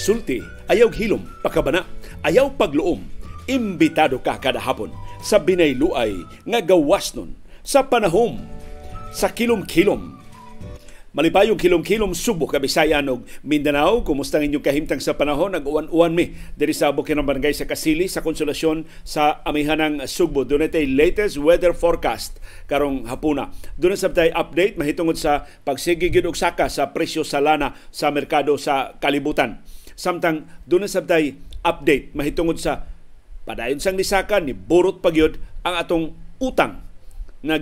sulti, ayaw hilom, pakabana, ayaw pagluom, imbitado ka kada hapon sa binayluay nga gawas nun sa panahom sa kilom-kilom Malipayong kilom-kilom Subo, Kabisayan ug Mindanao. Kumusta ang inyong kahimtang sa panahon? Nag-uwan-uwan mi diri sa abok ng barangay sa Kasili sa Konsolasyon sa Amihanang Subo. Doon tay latest weather forecast karong hapuna. Doon sa tay update mahitungod sa pagsigigid saka sa presyo sa lana sa merkado sa kalibutan samtang doon sabtay update mahitungod sa padayon sang nisakan ni burot pagyod ang atong utang nga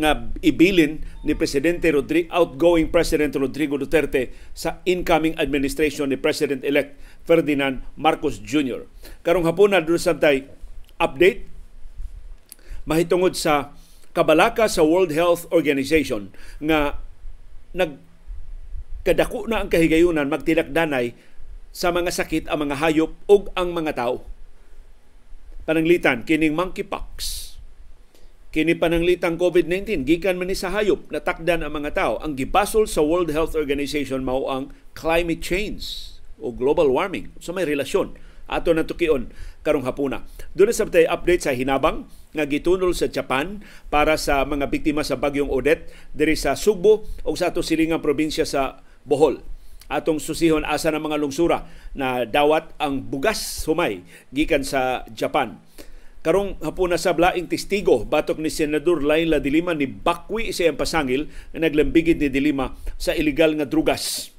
nga ibilin ni presidente Rodrigo outgoing president Rodrigo Duterte sa incoming administration ni president elect Ferdinand Marcos Jr. Karong hapon na sabtay update mahitungod sa kabalaka sa World Health Organization nga nag kadako na ang kahigayunan magtilakdanay sa mga sakit ang mga hayop ug ang mga tao. Pananglitan kining monkeypox. Kini pananglitang COVID-19 gikan man ni sa hayop natakdan ang mga tao. Ang gibasol sa World Health Organization mao ang climate change o global warming. So may relasyon ato na tukion karong hapuna. Doon sa tay update sa hinabang nga gitunol sa Japan para sa mga biktima sa bagyong Odette diri sa Sugbo o sa ato silingang probinsya sa Bohol atong susihon asa ng mga lungsura na dawat ang bugas humay gikan sa Japan. Karong hapon na sa blaing testigo, batok ni Senador Laila Dilima ni Bakwi sa Empasangil na naglambigid ni Dilima sa ilegal nga drugas.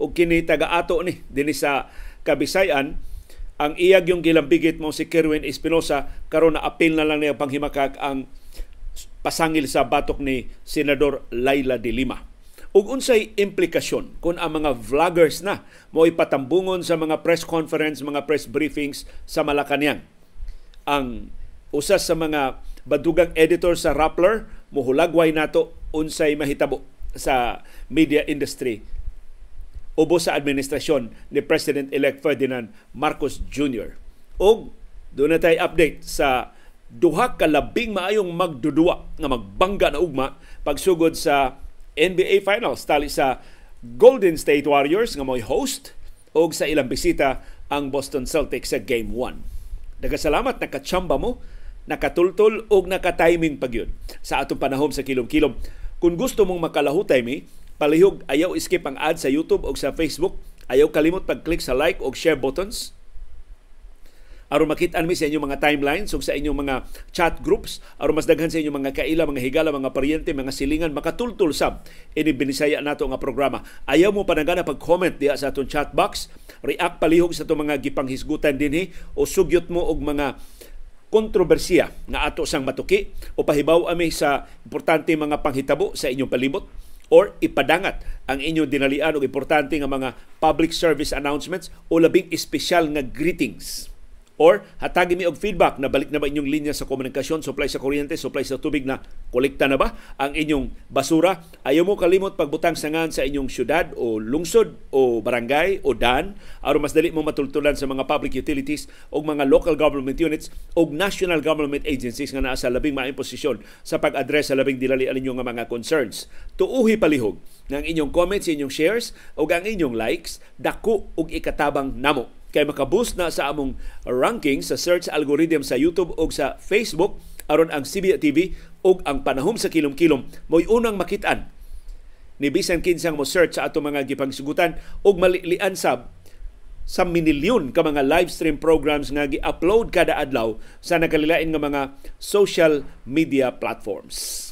O kini taga-ato ni, din sa Kabisayan, ang iyag yung gilambigit mo si Kerwin Espinosa karon na apil na lang niya panghimakak ang pasangil sa batok ni Senador Laila Dilima ug unsay implikasyon kung ang mga vloggers na mao patambungon sa mga press conference, mga press briefings sa Malacañang. Ang usa sa mga badugang editor sa Rappler mohulagway nato unsay mahitabo sa media industry ubo sa administrasyon ni President-elect Ferdinand Marcos Jr. Og doon na tayo update sa duha ka labing maayong magdudua nga magbangga na ugma pagsugod sa NBA Finals tali sa Golden State Warriors nga mo'y host o sa ilang bisita ang Boston Celtics sa Game 1. Nagasalamat nakachamba mo, nakatultol o nakatiming pagyon sa atong panahom sa kilom-kilom. Kung gusto mong makalahutay mi, palihog ayaw iskip ang ad sa YouTube o sa Facebook. Ayaw kalimot pag-click sa like o share buttons aron makita mi sa inyong mga timelines ug sa inyong mga chat groups aron mas daghan sa inyong mga kaila mga higala mga paryente mga silingan makatultul sab ini binisaya nato nga programa ayaw mo panagana pag comment diha sa atong chat box react palihog sa itong mga gipanghisgutan dinhi o sugyot mo og mga kontrobersiya nga ato sang matuki o pahibaw ami sa importante mga panghitabo sa inyong palibot or ipadangat ang inyo dinalian og importante nga mga public service announcements o labing espesyal nga greetings Or hatagi mi og feedback na balik na ba inyong linya sa komunikasyon, supply sa kuryente, supply sa tubig na kolekta na ba ang inyong basura. Ayaw mo kalimot pagbutang sangan sa inyong syudad o lungsod o barangay o dan aron mas dali mo matultulan sa mga public utilities o mga local government units o national government agencies nga naa sa labing maayong posisyon sa pag-address sa labing dilali alinyo nga mga concerns. Tuuhi palihog ng inyong comments, inyong shares o ang inyong likes dako og ikatabang namo kay makaboost na sa among ranking sa search algorithm sa YouTube o sa Facebook aron ang CBA TV o ang panahom sa kilom-kilom mo'y unang makitaan ni bisan kinsang mo search sa ato mga gipangsugutan og malilian sab sa minilyon ka mga live stream programs nga gi-upload kada adlaw sa nakalilain nga mga social media platforms.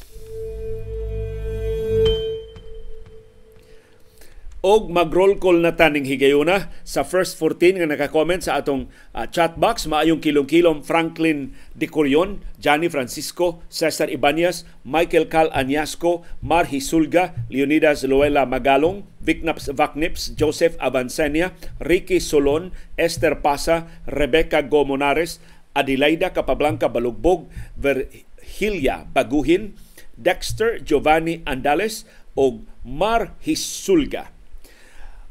og mag-roll call na taning higayuna sa first 14 nga naka-comment sa atong uh, chat box maayong kilom-kilom Franklin De Corion, Johnny Francisco, Cesar Ibanez, Michael Cal Anyasco, Mar Hisulga, Leonidas Luela Magalong, Vicnaps Vaknips, Joseph Avancenia, Ricky Solon, Esther Pasa, Rebecca Gomonares, Adelaida Capablanca Balugbog, Verhilia Baguhin, Dexter Giovanni Andales og Mar Hisulga.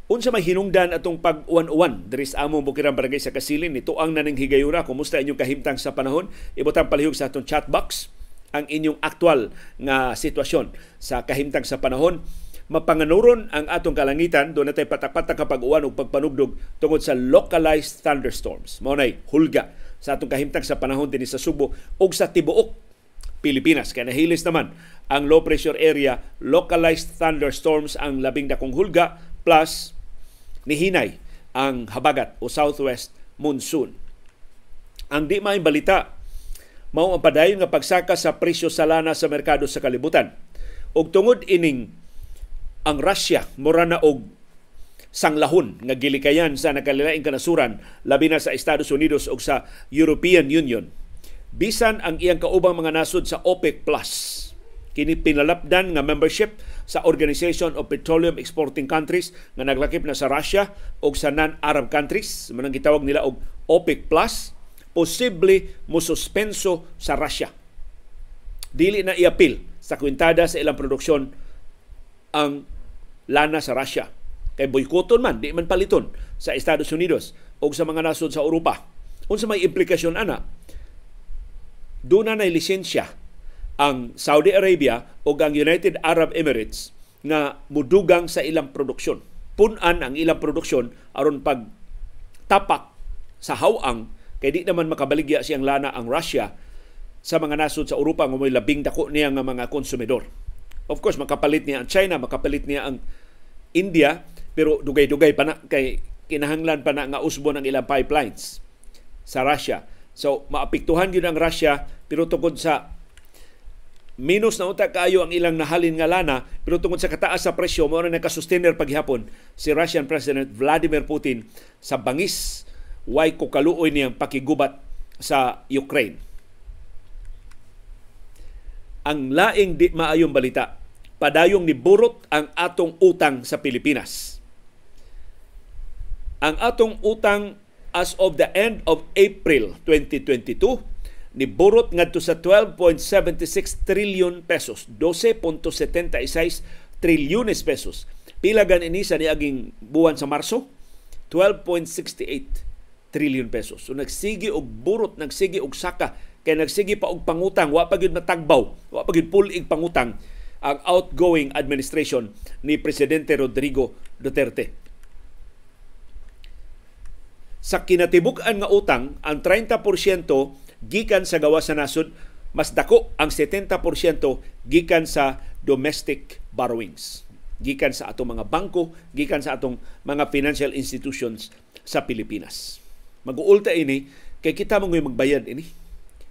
Unsa may hinungdan atong pag-uwan-uwan diri sa among Bukirang Barangay sa Kasilin nito ang naning higayura kumusta inyong kahimtang sa panahon ibutang palihog sa atong chat box ang inyong aktwal nga sitwasyon sa kahimtang sa panahon mapanganuron ang atong kalangitan do natay patapata kapag uwan ug pagpanugdog tungod sa localized thunderstorms mao nay hulga sa atong kahimtang sa panahon dinhi sa Subo ug sa tibuok Pilipinas. kay nahilis naman ang low pressure area, localized thunderstorms ang labing dakong hulga plus nihinay ang habagat o southwest monsoon. Ang di may balita, mao ang padayon nga pagsaka sa presyo sa lana sa merkado sa kalibutan. Og tungod ining ang Russia mura na og sanglahon nga gilikayan sa nakalilaing kanasuran labi na sa Estados Unidos ug sa European Union. Bisan ang iyang kaubang mga nasod sa OPEC Plus kini pinalapdan nga membership sa Organization of Petroleum Exporting Countries nga naglakip na sa Russia o sa non-Arab countries, manang gitawag nila og OPEC+, Plus, posible mo suspenso sa Russia. Dili na iapil sa kwintada sa ilang produksyon ang lana sa Russia. Kay boykoton man, di man paliton sa Estados Unidos o sa mga nasod sa Europa. Unsa may implikasyon ana? Doon na lisensya ang Saudi Arabia o ang United Arab Emirates na mudugang sa ilang produksyon. Punan ang ilang produksyon aron pag tapak sa hawang kay di naman makabaligya siyang lana ang Russia sa mga nasod sa Europa nga may labing dako niya nga mga konsumidor. Of course, makapalit niya ang China, makapalit niya ang India, pero dugay-dugay pa na kay kinahanglan pa na nga usbon ang ilang pipelines sa Russia. So, maapektuhan yun ang Russia, pero tungkol sa minus na unta kaayo ang ilang nahalin nga lana pero tungod sa kataas sa presyo mao na nakasustainer paghihapon si Russian President Vladimir Putin sa bangis way kukaluoy niyang pakigubat sa Ukraine. Ang laing di maayong balita, padayong ni burot ang atong utang sa Pilipinas. Ang atong utang as of the end of April 2022 niburot ngadto sa 12.76 trilyon pesos, 12.76 trilyones pesos. Pila gan ini sa niaging buwan sa Marso? 12.68 trilyon pesos. So nagsigi og burot, nagsigi og saka, kay nagsigi pa og pangutang, wa pa gyud matagbaw, wa pa gyud pulig pangutang ang outgoing administration ni Presidente Rodrigo Duterte. Sa kinatibuk-an nga utang, ang 30% gikan sa gawas sa nasod mas dako ang 70% gikan sa domestic borrowings gikan sa atong mga bangko gikan sa atong mga financial institutions sa Pilipinas mag-uulta ini kay kita mo magbayad ini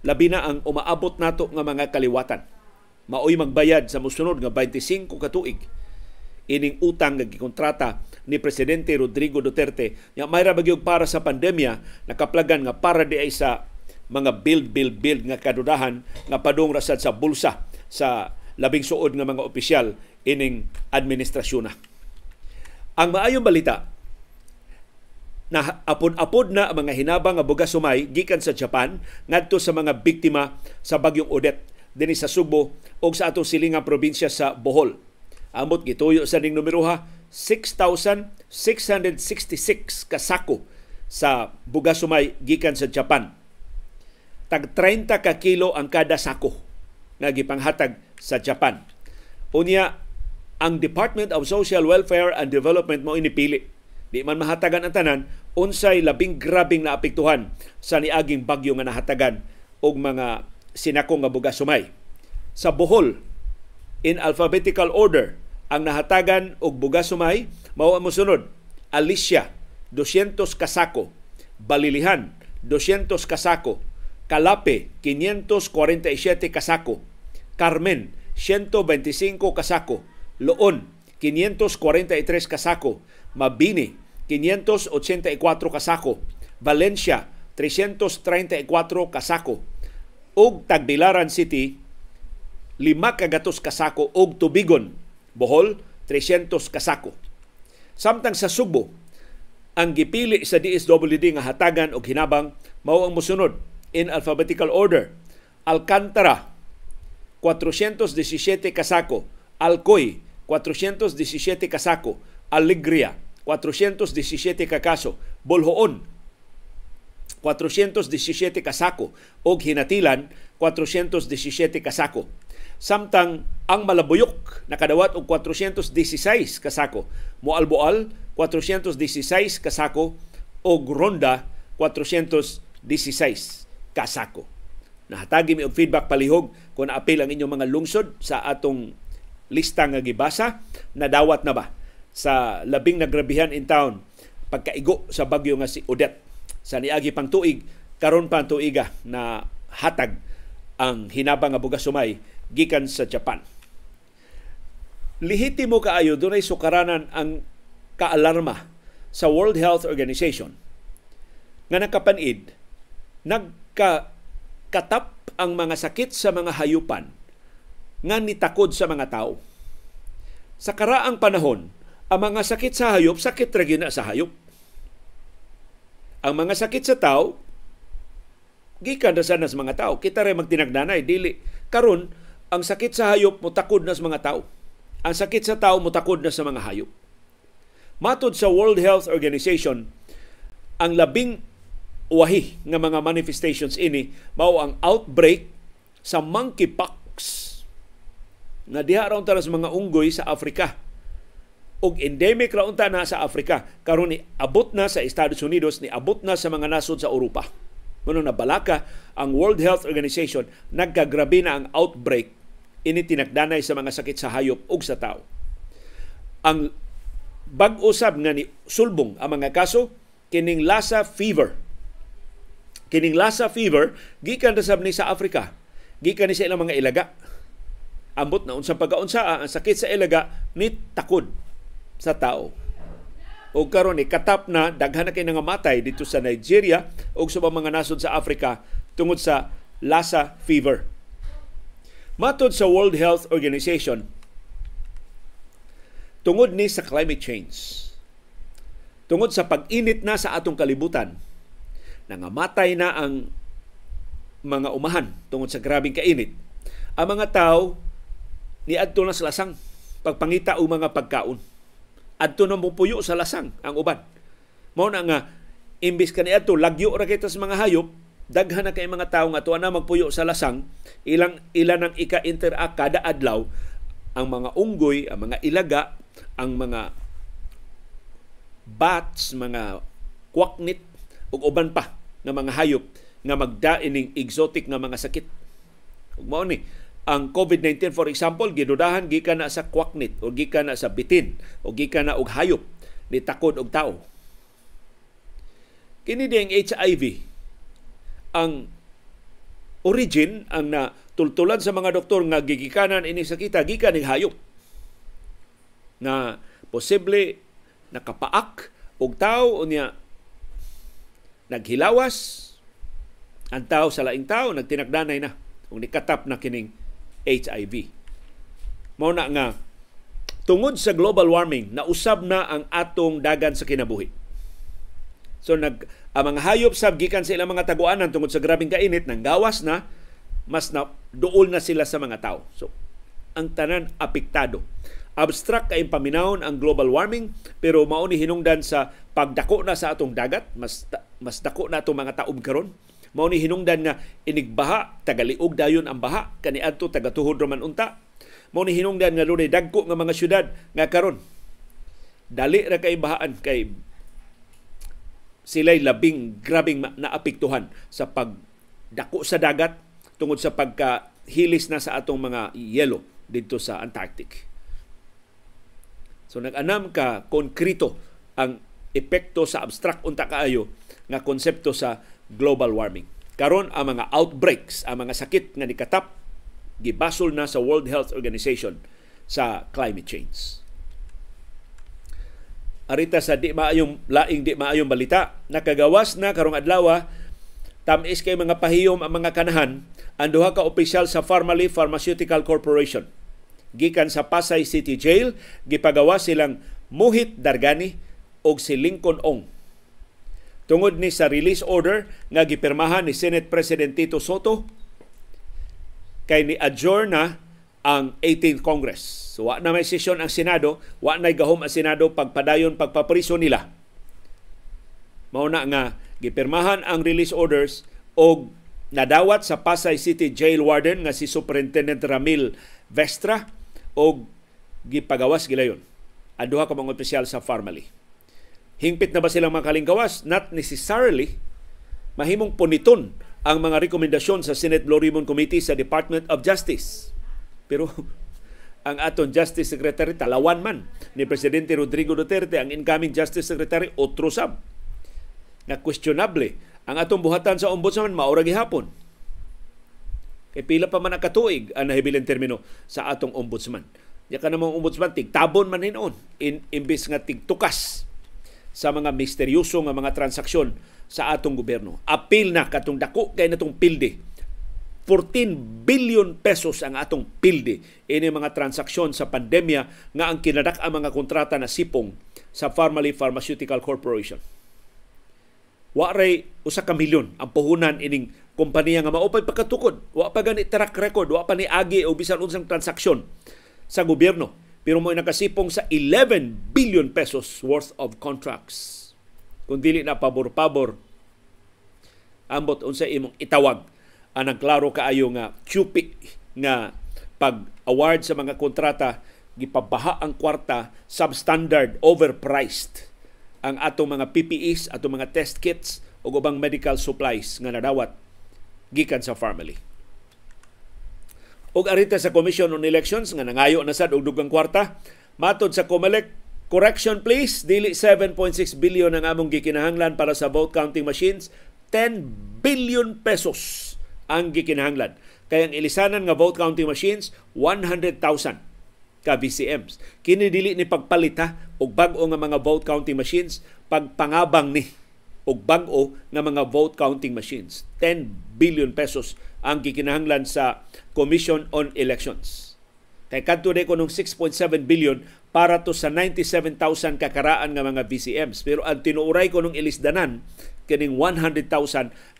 labi na ang umaabot nato nga mga kaliwatan maoy magbayad sa mosunod nga 25 ka tuig ining utang nga gikontrata ni presidente Rodrigo Duterte nga mayra ra bagyog para sa pandemya nakaplagan nga para di ay sa mga build, build, build nga kadudahan nga padung rasad sa bulsa sa labing suod nga mga opisyal ining administrasyon na. Ang maayong balita, na apod-apod na ang mga hinabang nga bugas sumay gikan sa Japan ngadto sa mga biktima sa bagyong Odette dinhi sa Subo ug sa ato silingang probinsya sa Bohol. Amot gituyo sa ning numero ha 6,666 kasako sa bugas sumay gikan sa Japan tag 30 ka kilo ang kada sako nga gipanghatag sa Japan. Unya ang Department of Social Welfare and Development mo inipili. Di man mahatagan ang tanan, unsay labing grabing na apektuhan sa niaging bagyo nga nahatagan og mga sinako nga bugas sumay. Sa Bohol, in alphabetical order, ang nahatagan og bugas sumay mao ang mosunod. Alicia, 200 kasako. Balilihan, 200 kasako. Kalape 547 kasako, Carmen 125 kasako, Loon 543 kasako, Mabini 584 kasako, Valencia 334 kasako, ug Tagbilaran City lima kagatos kasako og tubigon. Bohol, 300 kasako. Samtang sa Subo, ang gipili sa DSWD nga hatagan og hinabang mao ang mosunod in alphabetical order. Alcantara, 417 kasako. Alcoy, 417 kasako. Alegria, 417 kakaso. Bolhoon, 417 kasako. O Hinatilan, 417 kasako. Samtang ang malabuyok nakadawat og 416 kasako. Moalboal, 416 kasako. O Ronda, 416 kasako. Nahatagi mi og feedback palihog kung naapil ang inyong mga lungsod sa atong lista nga gibasa, nadawat na ba sa labing nagrabihan in town pagkaigo sa bagyo nga si Odette sa niagi pang tuig karon pa tuiga na hatag ang hinabang nga bugas sumay gikan sa Japan. Lihitimo kaayo dunay sukaranan ang kaalarma sa World Health Organization nga nakapanid nag ka katap ang mga sakit sa mga hayupan nga nitakod sa mga tao. Sa karaang panahon, ang mga sakit sa hayop, sakit ra na sa hayop. Ang mga sakit sa tao, gikan na sana sa mga tao. Kita rin magtinagnanay, dili. Karon, ang sakit sa hayop mutakod na sa mga tao. Ang sakit sa tao mutakod na sa mga hayop. Matod sa World Health Organization, ang labing wahi nga mga manifestations ini mao ang outbreak sa monkeypox nga diha raon tara sa mga unggoy sa Afrika og endemic raon ta na sa Afrika karon ni abot na sa Estados Unidos ni abot na sa mga nasod sa Europa Mano na balaka ang World Health Organization nagkagrabe na ang outbreak ini tinakdanay sa mga sakit sa hayop ug sa tao. Ang bag-usab nga ni sulbong ang mga kaso kining lasa fever Kining Lassa fever gikan ra ni sa Africa. Gikan ni sa ilang mga ilaga. Ambot na unsang pagaunsa ah, ang sakit sa ilaga ni takod sa tao. O karon ni katap na daghan na kay nangamatay dito sa Nigeria ug sa mga nasod sa Africa tungod sa Lassa fever. matud sa World Health Organization, tungod ni sa climate change, tungod sa pag-init na sa atong kalibutan, nangamatay na ang mga umahan tungod sa grabing kainit. Ang mga tao adto na sa lasang pagpangita og mga pagkaon. Adto na mupuyo sa lasang ang uban. Mao na nga imbis kaniadto lagyo ra kita sa mga hayop, daghan na kay mga tao nga tuwa na magpuyo sa lasang, ilang ilan ang ika-interact kada adlaw ang mga unggoy, ang mga ilaga, ang mga bats, mga kwaknit ug uban pa nga mga hayop nga magdain ning exotic nga mga sakit. Ug mao ni ang COVID-19 for example gidudahan gikan na sa kwaknit o gikan na sa bitin o gikan na og hayop ni takod og tao. Kini ding HIV ang origin ang na tultulan sa mga doktor nga gigikanan ini sakita gikan ni hayop na posible nakapaak og tao unya naghilawas ang tao sa laing tao nagtinagdanay na kung nikatap na kining HIV. Mao na nga tungod sa global warming na usab na ang atong dagan sa kinabuhi. So nag ang mga hayop sab gikan sa ilang mga taguanan tungod sa grabing kainit nang gawas na mas na duol na sila sa mga tao. So ang tanan apektado Abstract kay paminawon ang global warming pero mao ni hinungdan sa pagdako na sa atong dagat, mas mas dako na atong mga taob karon. Mao ni hinungdan nga inigbaha, tagaliog dayon ang baha kaniadto tagatuhod man unta. Mao ni hinungdan nga dunay dagko nga mga syudad nga karon dali ra kay bahaan kay sila'y labing grabing naapiktuhan sa pagdako sa dagat tungod sa pagkahilis na sa atong mga yelo dito sa Antarctic. So nag-anam ka konkreto ang epekto sa abstract unta kaayo nga konsepto sa global warming. Karon ang mga outbreaks, ang mga sakit nga nikatap gibasol na sa World Health Organization sa climate change. Arita sa di maayong laing di maayong balita, nakagawas na karong adlaw tamis kay mga pahiyom ang mga kanahan ang duha ka opisyal sa Pharmaly Pharmaceutical Corporation gikan sa Pasay City Jail gipagawa silang Muhit Dargani og si Lincoln Ong. Tungod ni sa release order nga gipirmahan ni Senate President Tito Soto kay ni adjourn na ang 18th Congress. So, wa na may sesyon ang Senado, wa na gahom ang Senado pagpadayon pagpapriso nila. Mao na nga gipirmahan ang release orders og nadawat sa Pasay City Jail Warden nga si Superintendent Ramil Vestra o gipagawas gilayon Aduha ka mga opisyal sa Farmally. Hingpit na ba silang mga kalingkawas? Not necessarily. Mahimong puniton ang mga rekomendasyon sa Senate Blue Ribbon Committee sa Department of Justice. Pero ang aton Justice Secretary talawan man ni Presidente Rodrigo Duterte ang incoming Justice Secretary otrosab na questionable ang atong buhatan sa ombudsman maura gihapon Kay eh, pila pa man ang katuig ang ah, nahibilang termino sa atong ombudsman. Ya ka namang ombudsman, tigtabon man hinon. In, imbis nga tigtukas sa mga misteryoso nga mga transaksyon sa atong gobyerno. Apil na katong dako kay natong pilde 14 billion pesos ang atong pilde in mga transaksyon sa pandemya nga ang kinadak ang mga kontrata na sipong sa Pharmaly Pharmaceutical Corporation. Wa ray usa ka milyon ang puhunan ining kompanya nga maupay pagkatukod. Wa pa gani track record, wa pa ni agi o bisan unsang transaksyon sa gobyerno. Pero mo nakasipong sa 11 billion pesos worth of contracts. Kung dili na pabor-pabor, ambot unsa imong itawag anang klaro kaayo nga cupi nga pag-award sa mga kontrata gipabaha ang kwarta substandard overpriced ang atong mga PPEs, atong mga test kits ug ubang medical supplies nga nadawat gikan sa family. Ug arita sa Commission on Elections nga nangayo na sad og dugang kwarta, matod sa COMELEC, correction please, dili 7.6 billion ang among gikinahanglan para sa vote counting machines, 10 billion pesos ang gikinahanglan. Kaya ang ilisanan nga vote counting machines 100,000 ka VCMs. Kini dili ni pagpalita og bag-o nga mga vote counting machines pagpangabang ni og bag-o nga mga vote counting machines 10 billion pesos ang gikinahanglan sa Commission on Elections kay kadto ko nung 6.7 billion para to sa 97,000 kakaraan nga mga VCMs pero ang tinuuray ko nung ilisdanan kining 100,000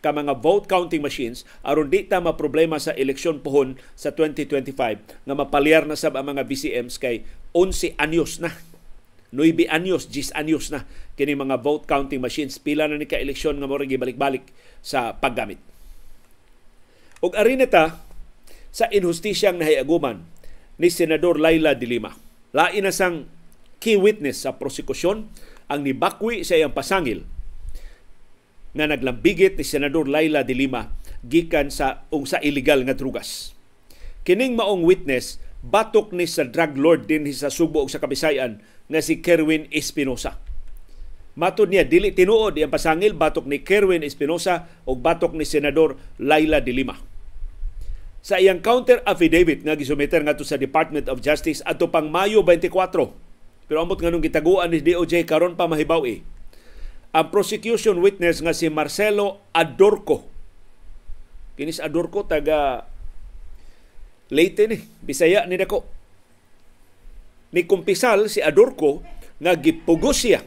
ka mga vote counting machines aron di ta maproblema sa eleksyon pohon sa 2025 nga mapalyar na sab ang mga VCMs kay 11 anyos na 9 anyos, 10 anyos na kini mga vote counting machines pila na ni ka eleksyon nga morang gibalik-balik sa paggamit. Og ari sa injustisyang nahiaguman ni senador Laila Dilima. Lain na sang key witness sa prosekusyon ang nibakwi sa iyang pasangil nga naglambigit ni senador Laila Dilima gikan sa ung sa illegal nga drugas. Kining maong witness batok ni sa drug lord din sa Subo ug sa Kabisayan nga si Kerwin Espinosa. Matod niya, dili tinuod ang pasangil batok ni Kerwin Espinosa o batok ni Senador Laila Dilima. Sa iyang counter affidavit nga gisumiter ngadto sa Department of Justice ato pang Mayo 24. Pero amot nganong gitaguan ni DOJ karon pa mahibaw eh. Ang prosecution witness nga si Marcelo Adorco. Kinis Adorco taga Leyte ni, Bisaya ni dako ni kumpisal si Adorko nga gipugos siya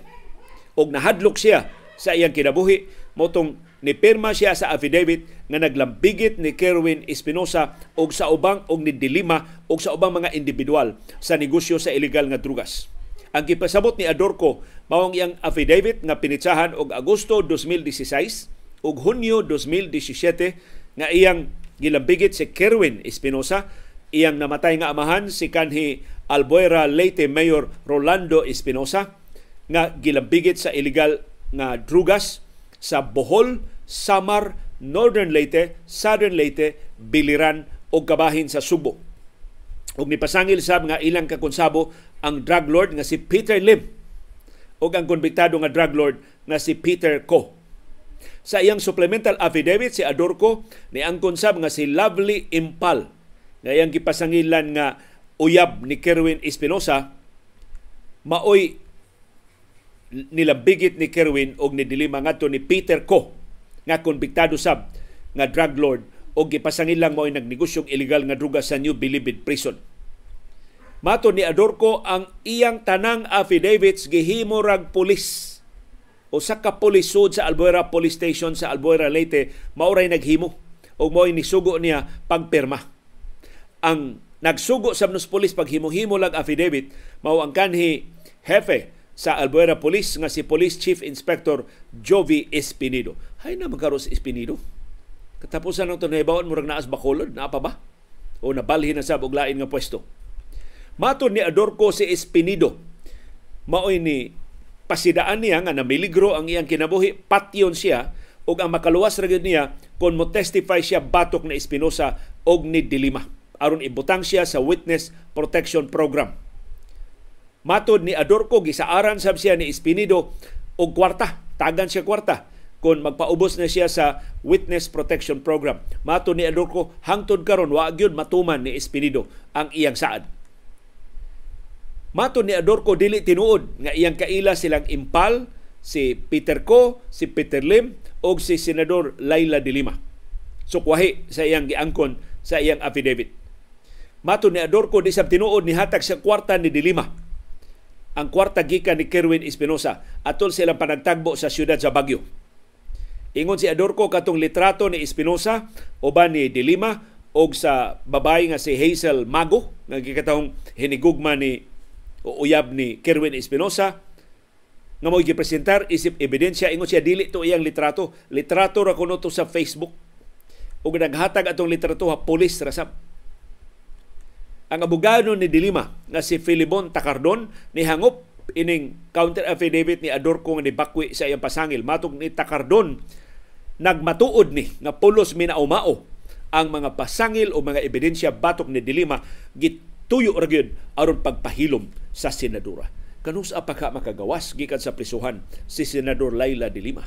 og nahadlok siya sa iyang kinabuhi motong ni pirma siya sa affidavit nga naglambigit ni Kerwin Espinosa og sa ubang og ni Dilima og sa ubang mga individual sa negosyo sa ilegal nga drugas. Ang gipasabot ni Adorko mao ang iyang affidavit nga pinitsahan og Agosto 2016 ug Hunyo 2017 nga iyang gilambigit si Kerwin Espinosa iyang namatay nga amahan si kanhi Albuera Leyte Mayor Rolando Espinosa nga gilambigit sa illegal nga drugas sa Bohol, Samar, Northern Leyte, Southern Leyte, Biliran o kabahin sa Subo. Ug nipasangil sab nga ilang kakonsabo ang drug lord nga si Peter Lim o ang konbiktado nga drug lord nga si Peter Ko. Sa iyang supplemental affidavit si Adorco ni ang konsab nga si Lovely Impal nga iyang gipasangilan nga uyab ni Kerwin Espinosa maoy nilabigit ni Kerwin og nidilima ngadto ni Peter Ko nga konbiktado sab nga drug lord og gipasangil lang maoy nagnegosyong ilegal nga druga sa New Bilibid Prison. Mato ni Adorko ang iyang tanang affidavits gihimo rag pulis o sa kapulisod sa Albuera Police Station sa Albuera Leyte mauray naghimo o mo nisugo niya pagpirma ang Nagsugo sa nos pulis paghimo-himo lag affidavit mao ang kanhi hefe sa Albuera Police nga si Police Chief Inspector Jovi Espinido. Hay na magkaros Espinido. Katapusan ng tunaybawan murag naas bakulod na pa ba? O nabalhin na sa buglain nga pwesto. Maton ni Adorko si Espinido. Maoy ni pasidaan niya nga namiligro ang iyang kinabuhi patyon siya ug ang makaluwas ra niya kon mo testify siya batok na Espinosa og ni Dilima aron ibutang siya sa Witness Protection Program. Matod ni Adorko, gisaaran sab siya ni Espinido og kwarta, tagan siya kwarta kung magpaubos na siya sa Witness Protection Program. Mato ni Adorko, hangtod karon wa gyud matuman ni Espinido ang iyang saad. Mato ni Adorko, dili tinuod nga iyang kaila silang impal si Peter Ko, si Peter Lim o si Senador Laila Dilima. Sukwahi sa iyang giangkon sa iyang affidavit. Mato ni Adorko di sa tinuod ni hatag sa kwarta ni Dilima. Ang kwarta gikan ni Kerwin Espinosa atol silang panagtagbo sa siyudad sa Bagyo. Ingon si Adorko katong litrato ni Espinosa uban ni Dilima og sa babae nga si Hazel Mago nga gikatahong hinigugma ni uyab ni Kerwin Espinosa nga mo gipresentar isip ebidensya ingon siya dili to iyang litrato litrato ra kuno to sa Facebook ug naghatag atong litrato ha pulis rasap ang abogado ni Dilima nga si Filibon Takardon ni hangop ining counter affidavit ni Adorco ni Bakwi sa iyang pasangil matog ni Takardon nagmatuod ni nga pulos minaumao ang mga pasangil o mga ebidensya batok ni Dilima gituyo ra gyud aron pagpahilom sa senadora kanus apaka makagawas gikan sa prisuhan si senador Laila Dilima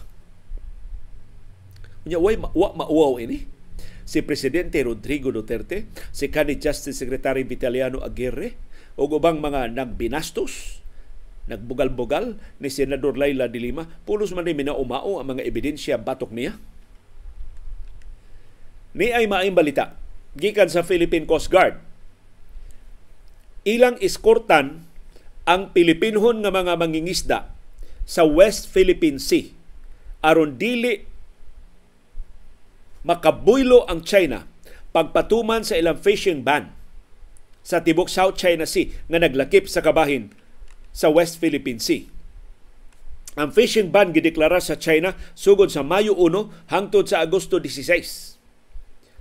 Unya way wa mauwaw ini si Presidente Rodrigo Duterte, si Kani Justice Secretary Vitaliano Aguirre, o ubang mga nagbinastos, nagbugal-bugal ni Senador Laila de Lima, pulos man ni umao ang mga ebidensya batok niya. Ni ay maayong balita, gikan sa Philippine Coast Guard, ilang iskortan ang Pilipinhon nga mga mangingisda sa West Philippine Sea aron dili makabuylo ang China pagpatuman sa ilang fishing ban sa tibok South China Sea nga naglakip sa kabahin sa West Philippine Sea. Ang fishing ban gideklara sa China sugod sa Mayo 1 hangtod sa Agosto 16.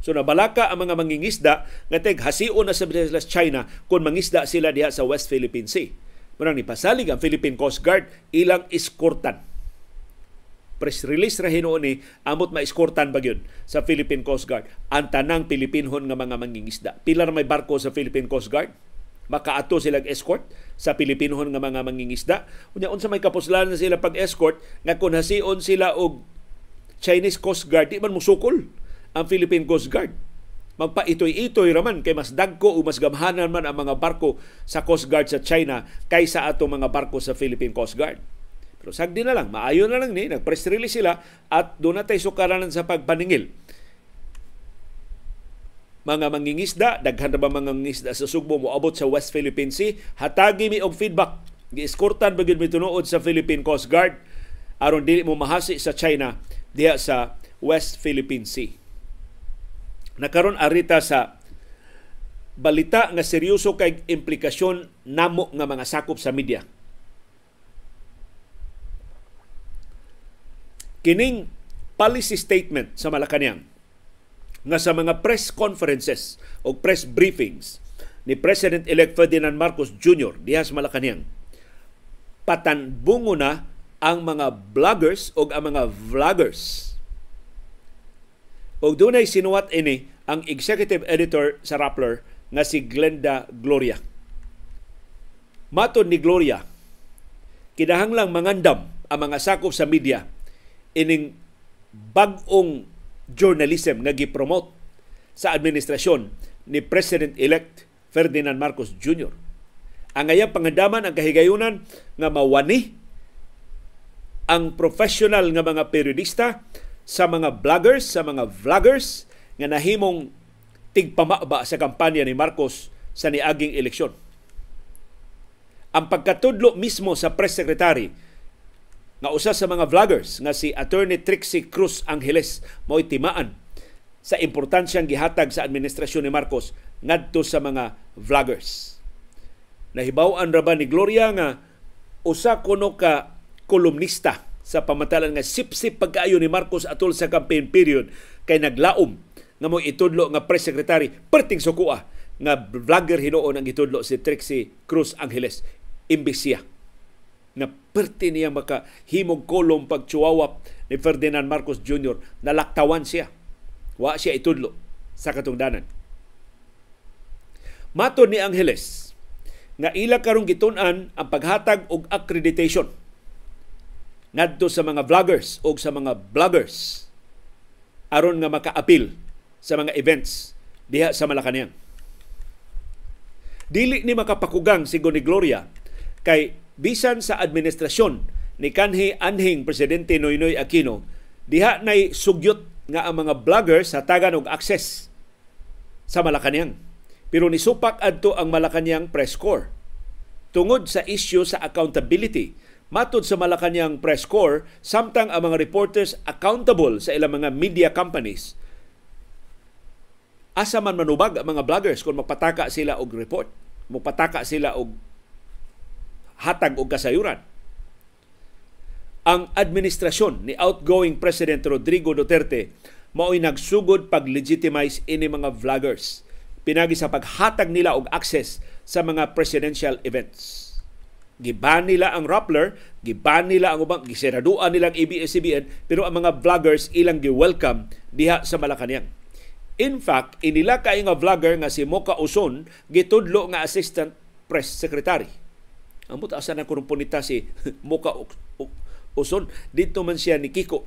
So nabalaka ang mga mangingisda nga tighasio na sa China kung mangisda sila diha sa West Philippine Sea. Murang pasalig ang Philippine Coast Guard ilang iskortan press release ra hinuon amot maiskortan ba yun sa Philippine Coast Guard ang tanang Pilipinhon nga mga mangingisda. Pila na may barko sa Philippine Coast Guard? makaato silang escort sa Pilipinohon nga mga mangingisda. Unya unsa may kapuslan na sila pag-escort nga kun hasiyon sila og Chinese Coast Guard di man musukol ang Philippine Coast Guard. Magpaitoy-itoy raman kay mas dagko o mas gamhanan man ang mga barko sa Coast Guard sa China kaysa ato mga barko sa Philippine Coast Guard. Pero sagdi na lang, maayo na lang ni, nag-press release sila at doon natay sukaranan sa pagpaningil. Mga mangingisda, daghan na ba mga mangingisda sa Sugbo mo abot sa West Philippine Sea, hatagi mi og feedback. Giiskortan ba gyud mi sa Philippine Coast Guard aron dili mo mahasi sa China diha sa West Philippine Sea. Nakaron arita sa balita nga seryoso kay implikasyon namo nga mga sakop sa media kining policy statement sa Malacanang nga sa mga press conferences o press briefings ni President-elect Ferdinand Marcos Jr. diha sa Malacanang patanbungo na ang mga bloggers o ang mga vloggers. O dunay sinuwat ini ang executive editor sa Rappler nga si Glenda Gloria. Matod ni Gloria, kinahanglang mangandam ang mga sakop sa media ining bag-ong journalism nga gipromote sa administrasyon ni President-elect Ferdinand Marcos Jr. Ang ayang pangandaman ang kahigayunan nga mawani ang professional nga mga periodista sa mga bloggers, sa mga vloggers nga nahimong tigpamaba sa kampanya ni Marcos sa niaging eleksyon. Ang pagkatudlo mismo sa press secretary nga usa sa mga vloggers nga si Attorney Trixie Cruz Angeles mo'y timaan sa importansyang gihatag sa administrasyon ni Marcos ngadto sa mga vloggers. Nahibaw-an ra ba ni Gloria nga usa kuno ka kolumnista sa pamatalan nga sipsip pagkaayo ni Marcos atol sa campaign period kay naglaom nga mo itudlo nga press secretary perting sukua nga vlogger hinuon ang itudlo si Trixie Cruz Angeles imbis siya na perti niya makahimog kolom pag ni Ferdinand Marcos Jr. Nalaktawan siya. Wa siya itudlo sa katungdanan. Mato ni Angeles nga ila karong gitun-an ang paghatag og accreditation ngadto sa mga vloggers o sa mga bloggers aron nga makaapil sa mga events diha sa Malacañang. Dili ni makapakugang si ni Gloria kay bisan sa administrasyon ni kanhi anhing presidente Noynoy Aquino diha nay sugyot nga ang mga vloggers hatagan og access sa Malacañang pero ni supak adto ang Malacañang press corps tungod sa issue sa accountability matud sa Malacañang press corps samtang ang mga reporters accountable sa ilang mga media companies asa man manubag ang mga bloggers kung mapataka sila og report magpataka sila og hatag og kasayuran. Ang administrasyon ni outgoing President Rodrigo Duterte mao'y nagsugod pag-legitimize ini mga vloggers pinagi sa paghatag nila og access sa mga presidential events. Giban nila ang Rappler, giban nila ang ubang, gisiraduan nilang ABS-CBN, e pero ang mga vloggers ilang gi-welcome diha sa Malacañang. In fact, inila kay nga vlogger nga si Moka Uson gitudlo nga assistant press secretary Amot asa na kurumpunita si Muka Uson. Dito man siya ni Kiko.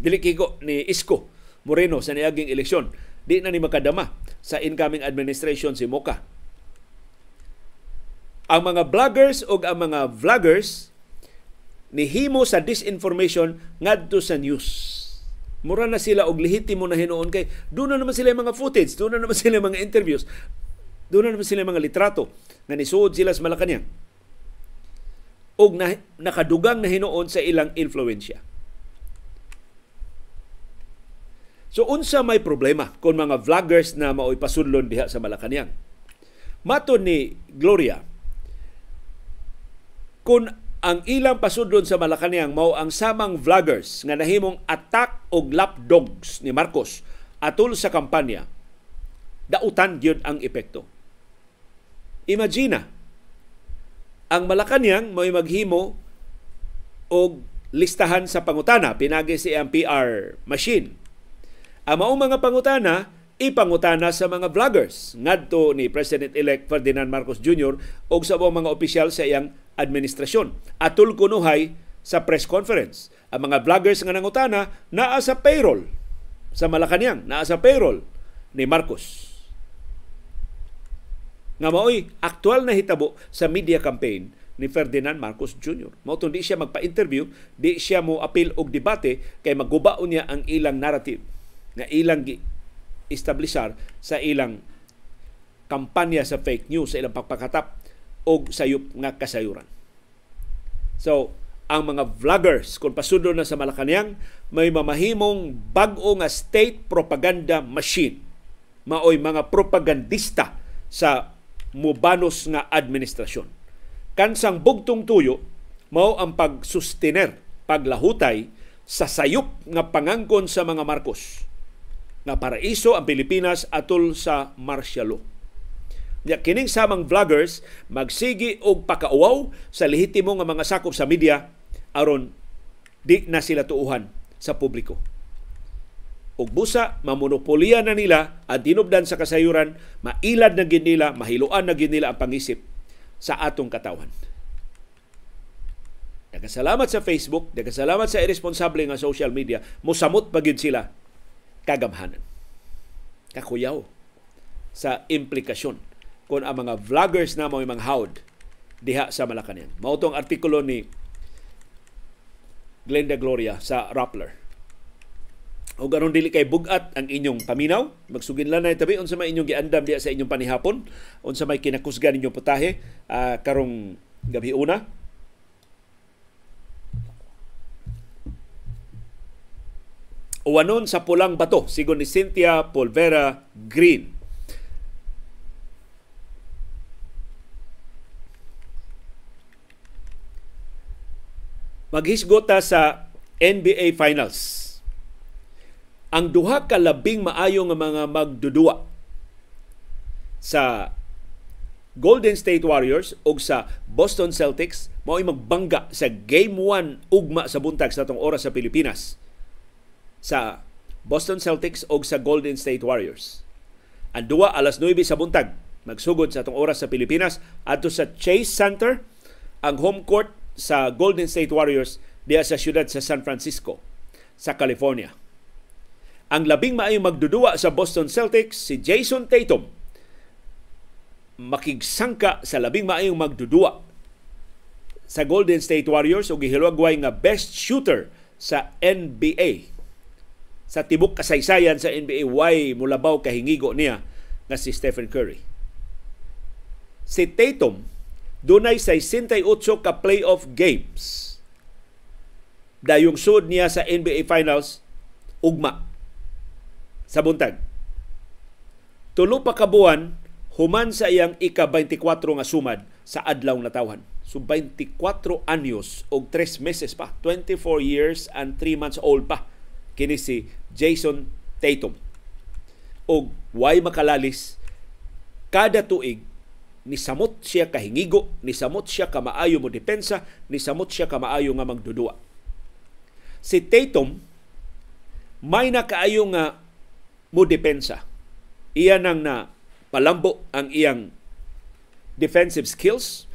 Dili Kiko ni Isko Moreno sa niaging eleksyon. Di na ni makadama sa incoming administration si Muka. Ang mga bloggers o ang mga vloggers ni himo sa disinformation ngadto sa news mura na sila og lehitimo na hinuon kay doon na naman sila mga footage, doon na naman sila mga interviews, doon na naman sila mga litrato nga nisuod sila sa Malacañang og na, nakadugang na hinuon sa ilang influensya. So unsa may problema kung mga vloggers na maoy pasudlon diha sa Malacañang. Mato ni Gloria, kung ang ilang pasudlon sa Malacañang mao ang samang vloggers nga nahimong attack og lapdogs ni Marcos atol sa kampanya, dautan gyud ang epekto. Imagina ang Malacanang may maghimo og listahan sa pangutana pinagi si MPR machine. Ang maong mga pangutana ipangutana sa mga vloggers ngadto ni President-elect Ferdinand Marcos Jr. og sa mga opisyal sa iyang administrasyon. Atul kunuhay sa press conference. Ang mga vloggers nga nangutana naa sa payroll sa Malacanang, naa sa payroll ni Marcos nga maoy aktual na hitabo sa media campaign ni Ferdinand Marcos Jr. Mao di siya magpa-interview, di siya mo appeal og debate kay magubaon niya ang ilang narrative nga ilang establishar sa ilang kampanya sa fake news sa ilang pagpakatap og sayop nga kasayuran. So, ang mga vloggers kung pasudo na sa Malacañang may mamahimong bag-o nga state propaganda machine maoy mga propagandista sa mubanos nga administrasyon. Kansang bugtong tuyo mao ang pagsustener, paglahutay sa sayop nga pangangkon sa mga Marcos na paraiso ang Pilipinas atol sa martial law. Ya kining samang vloggers magsigi og pakauaw sa lehitimo nga mga sakop sa media aron di na sila tuuhan sa publiko. Ug busa mamonopolya na nila at dinubdan sa kasayuran, mailad na gid nila, mahiluan na gid nila ang pangisip sa atong katawan. Nagkasalamat sa Facebook, nagkasalamat sa irresponsible nga social media, musamot pa gid sila kagamhanan. Kakuyaw sa implikasyon kung ang mga vloggers na mga mga hawd diha sa Malacanan. Mao tong artikulo ni Glenda Gloria sa Rappler o garon dili kay bugat ang inyong paminaw magsugin lang na tabi unsa may inyong giandam diya sa inyong panihapon unsa may kinakusgan ninyong putahe uh, karong gabi una Uwanon sa pulang bato sigon ni Cynthia Polvera Green. Maghisgota sa NBA Finals ang duha ka labing maayo nga mga magdudua sa Golden State Warriors ug sa Boston Celtics mao magbangga sa game 1 ugma sa buntag sa atong oras sa Pilipinas sa Boston Celtics ug sa Golden State Warriors. Ang duwa alas 9 sa buntag magsugod sa atong oras sa Pilipinas adto sa Chase Center ang home court sa Golden State Warriors diya sa siyudad sa San Francisco sa California ang labing maayong magdudua sa Boston Celtics si Jason Tatum makigsangka sa labing maayong magdudua sa Golden State Warriors o gihilwagway nga best shooter sa NBA sa tibok kasaysayan sa NBA why mulabaw kahingigo niya nga si Stephen Curry si Tatum dunay 68 ka playoff games dayong sud niya sa NBA Finals ugma sa buntag. Tulo pa ka human sa iyang ika-24 nga sumad sa adlaw natawhan. So 24 anyos o 3 meses pa, 24 years and 3 months old pa kini si Jason Tatum. Og way makalalis kada tuig ni samot siya kahingigo, ni samot siya kamaayo mo depensa, ni samot siya kamaayo nga magdudua. Si Tatum may nakaayo nga mo depensa. Iya nang na palambo ang iyang defensive skills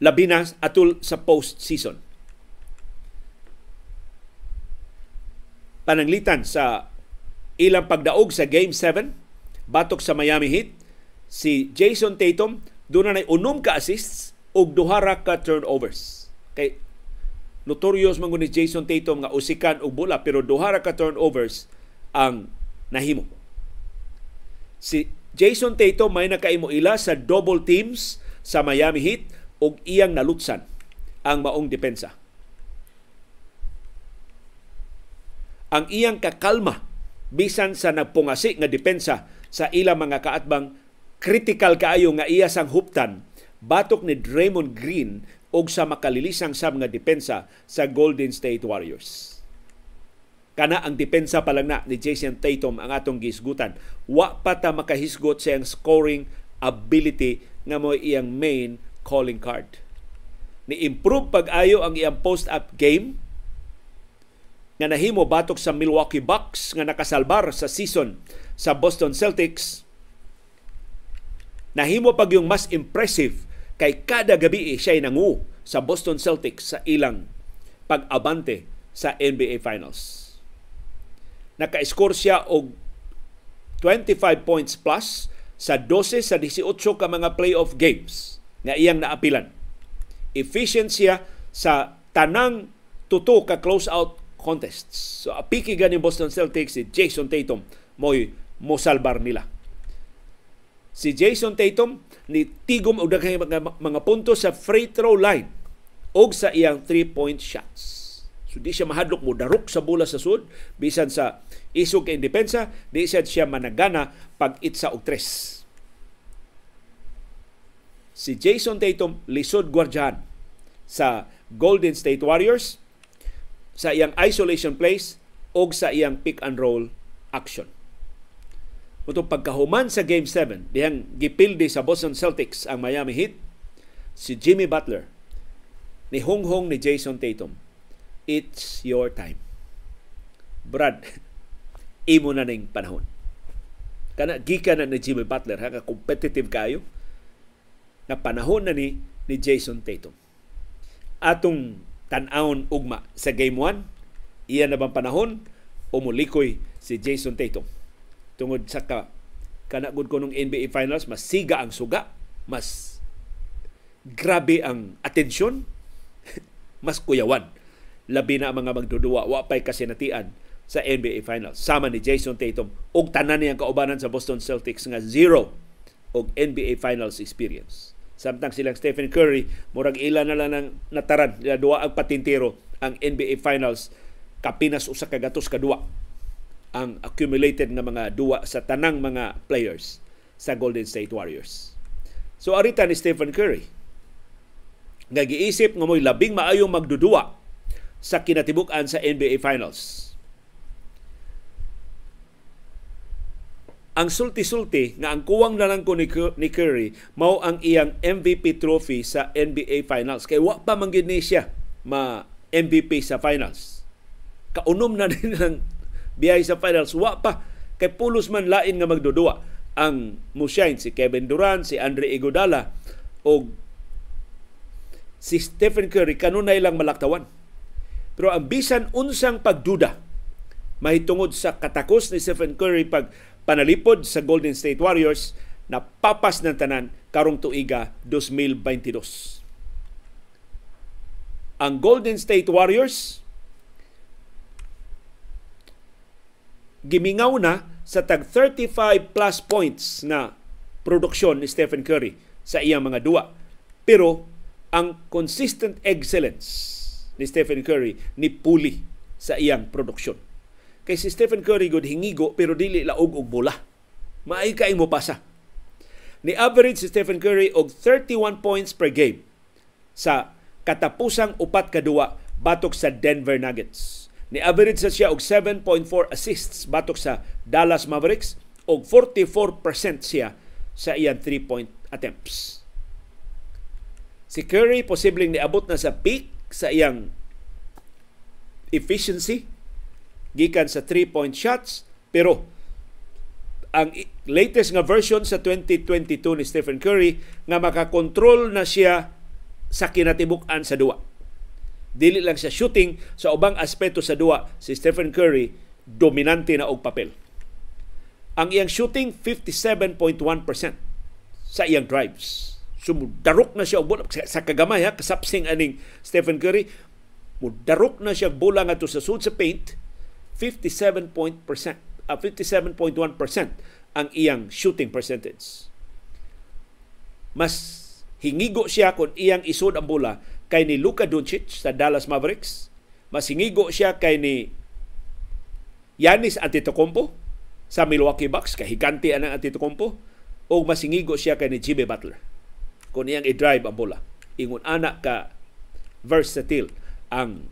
labi na atul sa post-season. Pananglitan sa ilang pagdaog sa Game 7, batok sa Miami Heat, si Jason Tatum doon na unum ka assists ug duha ra ka turnovers. Kay notorious man ni Jason Tatum nga usikan og bola pero duha ra ka turnovers ang nahimo. Si Jason Tatum may nakaimo ila sa double teams sa Miami Heat og iyang nalutsan ang maong depensa. Ang iyang kakalma bisan sa nagpungasi nga depensa sa ila mga kaatbang critical kaayo nga iya sang huptan batok ni Draymond Green og sa makalilisang sab nga depensa sa Golden State Warriors kana ang depensa pa lang na ni Jason Tatum ang atong gisgutan. Wa pa ta makahisgot siyang scoring ability nga mo iyang main calling card. Ni-improve pag-ayo ang iyang post-up game nga nahimo batok sa Milwaukee Bucks nga nakasalbar sa season sa Boston Celtics. Nahimo pag yung mas impressive kay kada gabi eh, siya nangu sa Boston Celtics sa ilang pag-abante sa NBA Finals. Naka-score siya og 25 points plus sa 12 sa 18 ka mga playoff games nga iyang naapilan. Efficient siya sa tanang tuto ka close out contests. So apiki ni Boston Celtics si Jason Tatum moy mosalbar nila. Si Jason Tatum ni tigom og daghang mga, mga puntos sa free throw line og sa iyang 3 point shots. So di siya mahadlok mo darok sa bola sa sud bisan sa isog kay depensa, di siya siya managana pag itsa og tres. Si Jason Tatum lisod guardian sa Golden State Warriors sa iyang isolation plays o sa iyang pick and roll action. Muto pagkahuman sa Game 7, dihang gipildi sa Boston Celtics ang Miami Heat, si Jimmy Butler, ni Hong Hong ni Jason Tatum, It's your time. Brad, imo na ning panahon. Kana gikan na ni Jimmy Butler ha competitive kayo na panahon na ni ni Jason Tatum. Atong tan-aon ugma sa game 1, iya na bang panahon umulikoy si Jason Tatum. Tungod sa ka good ko nung NBA Finals, mas siga ang suga, mas grabe ang atensyon, mas kuyawan labi na ang mga magduduwa wa pay kasinatian sa NBA Finals sama ni Jason Tatum og tanan niyang kaubanan sa Boston Celtics nga zero og NBA Finals experience samtang silang Stephen Curry murag ila na lang ng nataran duwa ang patintiro ang NBA Finals kapinas usa ka gatos kadua ang accumulated nga mga duwa sa tanang mga players sa Golden State Warriors. So arita ni Stephen Curry nga giisip nga mo'y labing maayong magduduwa sa kinatibuk-an sa NBA Finals. Ang sulti-sulti nga ang kuwang na lang ko ni Curry mao ang iyang MVP trophy sa NBA Finals kay wa pa man gid siya ma MVP sa finals. Kaunom na din ng biyahe sa finals wa pa kay pulos man lain nga magdudua ang musyain si Kevin Durant, si Andre Iguodala o si Stephen Curry kanunay lang malaktawan. Pero ang bisan unsang pagduda mahitungod sa katakos ni Stephen Curry pag panalipod sa Golden State Warriors na papas ng tanan karong tuiga 2022. Ang Golden State Warriors gimingaw na sa tag 35 plus points na produksyon ni Stephen Curry sa iyang mga dua. Pero ang consistent excellence ni Stephen Curry ni puli sa iyang produksyon. Kay si Stephen Curry gud hingigo pero dili laog og bola. Maay kay mo pasa. Ni average si Stephen Curry og 31 points per game sa katapusang upat kadua batok sa Denver Nuggets. Ni average sa siya og 7.4 assists batok sa Dallas Mavericks og 44% siya sa iyang 3-point attempts. Si Curry posibleng niabot na sa peak sa iyang efficiency gikan sa 3-point shots pero ang latest nga version sa 2022 ni Stephen Curry nga makakontrol na siya sa kinatibuk-an sa duwa. Dili lang siya shooting, sa ubang aspeto sa duwa, si Stephen Curry dominante na og papel. Ang iyang shooting 57.1% sa iyang drives So mudarok na siya og bola sa, sa kagamay ha kasapsing aning Stephen Curry mudarok na siya bola ngadto sa sud sa paint 57 point uh, ah, 57.1% ang iyang shooting percentage. Mas hingigo siya kon iyang isod ang bola kay ni Luka Doncic sa Dallas Mavericks. Mas hingigo siya kay ni Yanis Antetokounmpo sa Milwaukee Bucks kay higanti ang Antetokounmpo o mas hingigo siya kay ni Jimmy Butler kung niyang i-drive ang bola. Ingon ana ka versatile ang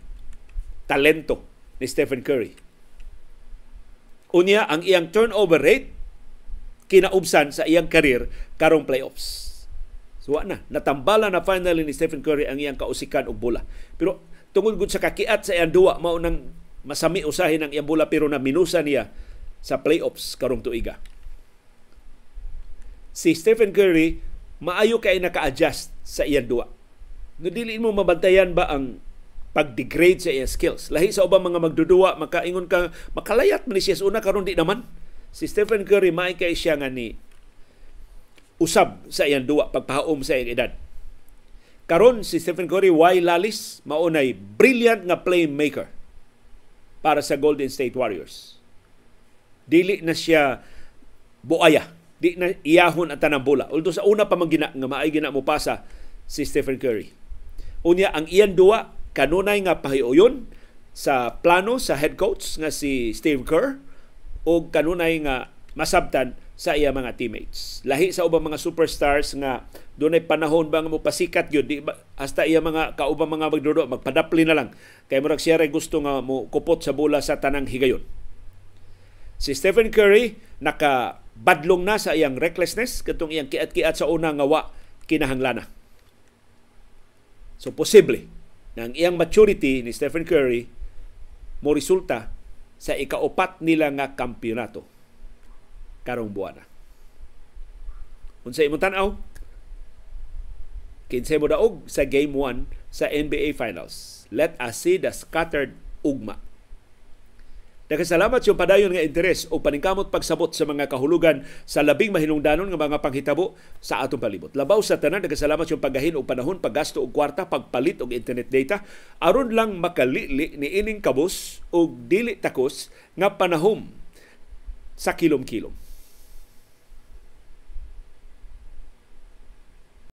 talento ni Stephen Curry. Unya ang iyang turnover rate kinaubsan sa iyang karir karong playoffs. So na, natambala na finally ni Stephen Curry ang iyang kausikan og bola. Pero tungod gud sa kakiat sa iyang duwa mao nang masami usahin ang iyang bola pero na minusa niya sa playoffs karong tuiga. Si Stephen Curry maayo kay naka-adjust sa iyang duwa. No dili mo mabantayan ba ang pag-degrade sa iya skills. Lahi sa ubang mga magduduwa, makaingon ka makalayat man siya una karon di naman. Si Stephen Curry maay kay siya nga ni usab sa iyang duwa pagpahaom sa iyang edad. Karon si Stephen Curry why lalis maunay brilliant nga playmaker para sa Golden State Warriors. Dili na siya buaya di na iyahon ang tanang bola. Although sa una pa man gina, nga maay gina mo pasa si Stephen Curry. Unya ang iyan duwa kanunay nga pahiuyon sa plano sa head coach nga si Steve Kerr o kanunay nga masabtan sa iya mga teammates. Lahi sa ubang mga superstars nga dunay panahon ba nga mopasikat yun, di ba, hasta iya mga kaubang mga magduro, magpadapli na lang. Kay murag siya gusto nga mo kupot sa bola sa tanang higayon. Si Stephen Curry naka badlong na sa iyang recklessness katong iyang kiat-kiat sa una nga wa kinahanglana. So posible na ang iyang maturity ni Stephen Curry mo resulta sa ikaupat nila nga kampiyonato karong buwana. Unsa imong tan-aw? Kinsay mo daog sa game 1 sa NBA Finals. Let us see the scattered ugma Nakasalamat siyang padayon nga interes o paningkamot pagsabot sa mga kahulugan sa labing mahinungdanon nga mga panghitabo sa atong palibot. Labaw sa tanan, nakasalamat siyang paggahin og panahon, paggasto og kwarta, pagpalit og internet data aron lang makalili ni ining kabos og dili takos nga panahom sa kilom-kilom.